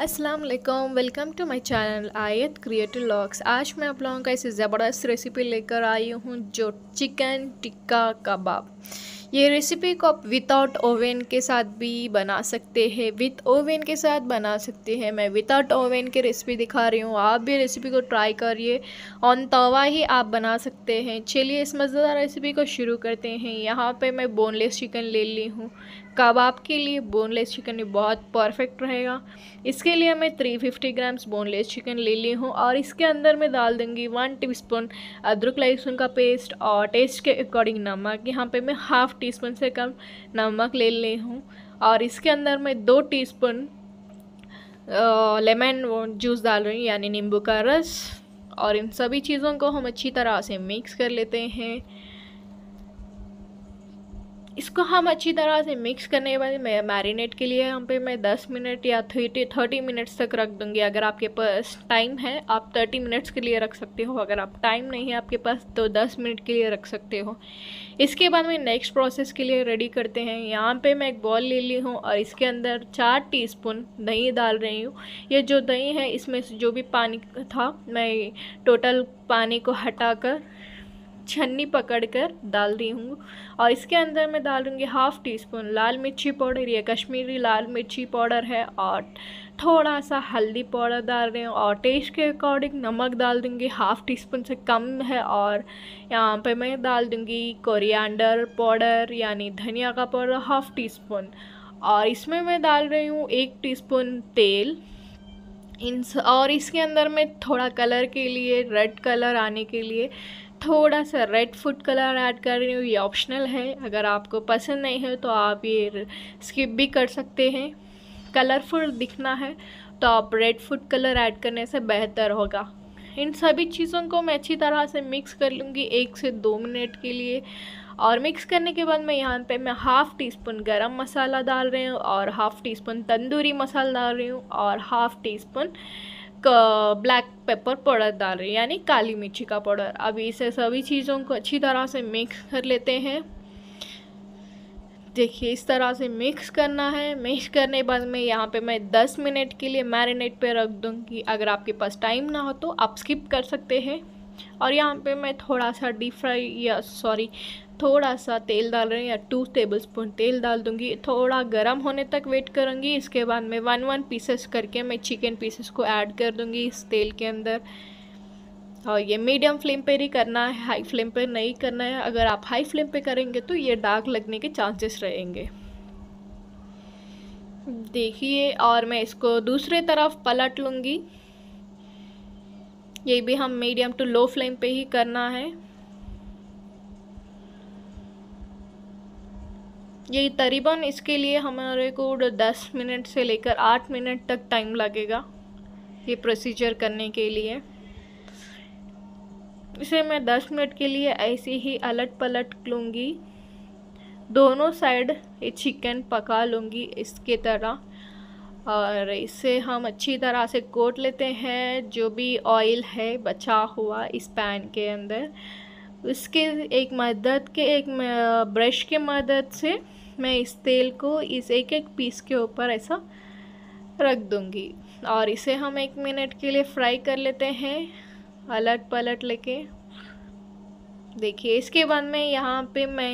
अस्सलाम वालेकुम welcome to my channel Aayat creative locks आज मैं आप लोगों का इस ज़बरदस्त रेसिपी लेकर आई हूँ जो चिकन टिक्का कबाब ये रेसिपी को आप विदाउट ओवन के साथ भी बना सकते हैं विथ ओवन के साथ बना सकते हैं मैं विदाउट ओवन की रेसिपी दिखा रही हूँ आप भी रेसिपी को ट्राई करिए ऑन तवा ही आप बना सकते हैं चलिए इस मज़ेदार रेसिपी को शुरू करते हैं यहाँ पे मैं बोनलेस चिकन ले ली हूँ कबाब के लिए बोनलेस चिकन बहुत परफेक्ट रहेगा इसके लिए मैं 350 ग्राम्स बोनलेस चिकन ले ली हूँ और इसके अंदर मैं डाल दूँगी वन टीस्पून अदरक लहसुन का पेस्ट और टेस्ट के अकॉर्डिंग नमक यहाँ पे मैं हाफ़ टीस्पून से कम नमक ले ली हूँ और इसके अंदर मैं दो टीस्पून लेमन जूस डाल रही हूँ यानी नींबू का रस और इन सभी चीज़ों को हम अच्छी तरह से मिक्स कर लेते हैं इसको हम अच्छी तरह से मिक्स करने के बाद मैरिनेट के लिए हम पे मैं 10 मिनट या थर्टी थर्टी मिनट्स तक रख दूँगी अगर आपके पास टाइम है आप 30 मिनट्स के लिए रख सकते हो अगर आप टाइम नहीं है आपके पास तो 10 मिनट के लिए रख सकते हो इसके बाद मैं नेक्स्ट प्रोसेस के लिए रेडी करते हैं यहाँ पे मैं एक बॉल ले ली हूँ और इसके अंदर चार टी दही डाल रही हूँ ये जो दही है इसमें जो भी पानी था मैं टोटल पानी को कर छन्नी पकड़ कर डाल दी हूँ और इसके अंदर मैं डालूँगी हाफ़ टी स्पून लाल मिर्ची पाउडर यह कश्मीरी लाल मिर्ची पाउडर है और थोड़ा सा हल्दी पाउडर डाल रही हूँ और टेस्ट के अकॉर्डिंग नमक डाल दूँगी हाफ़ टी स्पून से कम है और यहाँ पे मैं डाल दूँगी कोरिएंडर पाउडर यानी धनिया का पाउडर हाफ़ टी स्पून और इसमें मैं डाल रही हूँ एक स्पून तेल इन और इसके अंदर मैं थोड़ा कलर के लिए रेड कलर आने के लिए थोड़ा सा रेड फूड कलर ऐड कर रही हूँ ये ऑप्शनल है अगर आपको पसंद नहीं है तो आप ये स्किप भी कर सकते हैं कलरफुल दिखना है तो आप रेड फूड कलर ऐड करने से बेहतर होगा इन सभी चीज़ों को मैं अच्छी तरह से मिक्स कर लूँगी एक से दो मिनट के लिए और मिक्स करने के बाद मैं यहाँ पे मैं हाफ़ टी स्पून गर्म मसाला डाल रही हूँ और half teaspoon tandoori masala डाल रही हूँ और half teaspoon black pepper powder डाल रही यानी काली मिर्ची का पाउडर अब इसे सभी चीज़ों को अच्छी तरह से मिक्स कर लेते हैं देखिए इस तरह से मिक्स करना है मिक्स करने के बाद मैं यहाँ पे मैं 10 मिनट के लिए मैरिनेट पे रख दूँगी अगर आपके पास टाइम ना हो तो आप स्किप कर सकते हैं और यहाँ पे मैं थोड़ा सा डीप फ्राई या सॉरी थोड़ा सा तेल डाल रही हूँ या टू टेबल स्पून तेल डाल दूँगी थोड़ा गर्म होने तक वेट करूँगी इसके बाद मैं वन वन पीसेस करके मैं चिकन पीसेस को ऐड कर दूँगी इस तेल के अंदर और ये मीडियम फ्लेम पर ही करना है हाई फ्लेम पर नहीं करना है अगर आप हाई फ्लेम पर करेंगे तो ये डार्क लगने के चांसेस रहेंगे देखिए और मैं इसको दूसरे तरफ पलट लूँगी ये भी हम मीडियम टू लो फ्लेम पे ही करना है ये तरीबन इसके लिए हमारे को दस मिनट से लेकर आठ मिनट तक टाइम लगेगा ये प्रोसीजर करने के लिए इसे मैं दस मिनट के लिए ऐसे ही अलट पलट लूँगी दोनों साइड ये चिकन पका लूँगी इसके तरह और इसे हम अच्छी तरह से कोट लेते हैं जो भी ऑयल है बचा हुआ इस पैन के अंदर उसके एक मदद के एक ब्रश के मदद से मैं इस तेल को इस एक एक पीस के ऊपर ऐसा रख दूँगी और इसे हम एक मिनट के लिए फ्राई कर लेते हैं अलट पलट लेके देखिए इसके बाद में यहाँ पे मैं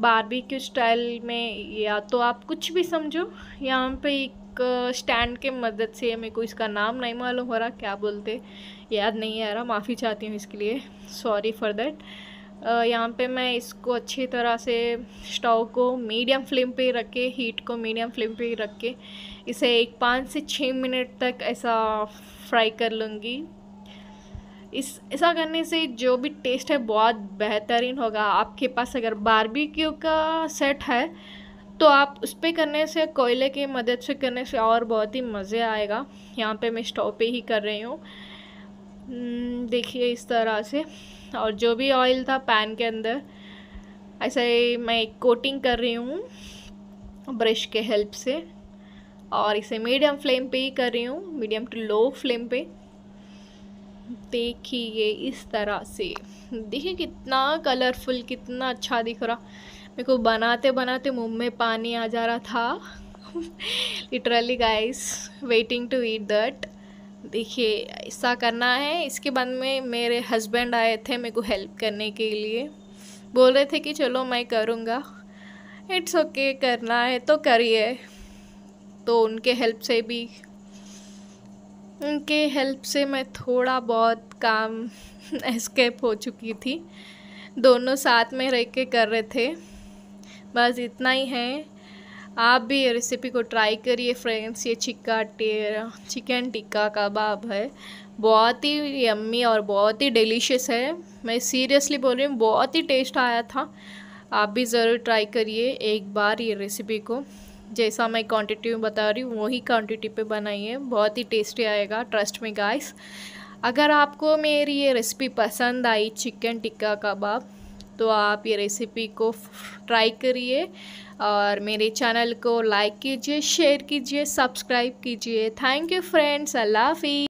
बारबेक्यू स्टाइल में या तो आप कुछ भी समझो यहाँ पे एक स्टैंड के मदद से मेरे को इसका नाम नहीं मालूम हो रहा क्या बोलते याद नहीं आ रहा माफ़ी चाहती हूँ इसके लिए सॉरी फॉर देट यहाँ पे मैं इसको अच्छी तरह से स्टोव को मीडियम फ्लेम पे रख के हीट को मीडियम फ्लेम पे रख के इसे एक पाँच से छः मिनट तक ऐसा फ्राई कर लूँगी इस ऐसा करने से जो भी टेस्ट है बहुत बेहतरीन होगा आपके पास अगर बारबेक्यू का सेट है तो आप उस पर करने से कोयले की मदद से करने से और बहुत ही मज़े आएगा यहाँ पे मैं स्टोव पे ही कर रही हूँ हम्म, देखिए इस तरह से और जो भी ऑयल था पैन के अंदर ऐसे ही मैं कोटिंग कर रही हूँ ब्रश के हेल्प से और इसे मीडियम फ्लेम पे ही कर रही हूँ मीडियम टू लो फ्लेम पे देखिए इस तरह से देखिए कितना कलरफुल कितना अच्छा दिख रहा मेरे को बनाते बनाते मुंह में पानी आ जा रहा था literally guys waiting to eat that देखिए ऐसा करना है इसके बाद में मेरे हस्बैंड आए थे मेरे को हेल्प करने के लिए बोल रहे थे कि चलो मैं करूँगा इट्स ओके okay, करना है तो करिए तो उनके हेल्प से भी उनके हेल्प से मैं थोड़ा बहुत काम एस्केप हो चुकी थी दोनों साथ में रह के कर रहे थे बस इतना ही है आप भी ये रेसिपी को ट्राई करिए फ्रेंड्स ये चिक्का चिकन टिक्का कबाब है बहुत ही यम्मी और बहुत ही डिलीशियस है मैं सीरियसली बोल रही हूँ बहुत ही टेस्ट आया था आप भी ज़रूर ट्राई करिए एक बार ये रेसिपी को जैसा मैं क्वांटिटी में बता रही हूँ वही क्वांटिटी पे बनाइए बहुत ही टेस्टी आएगा ट्रस्ट में गाइस अगर आपको मेरी ये रेसिपी पसंद आई चिकन टिक्का कबाब तो आप ये रेसिपी को ट्राई करिए और मेरे चैनल को लाइक कीजिए शेयर कीजिए सब्सक्राइब कीजिए थैंक यू फ्रेंड्स अल्लाह हाफिज़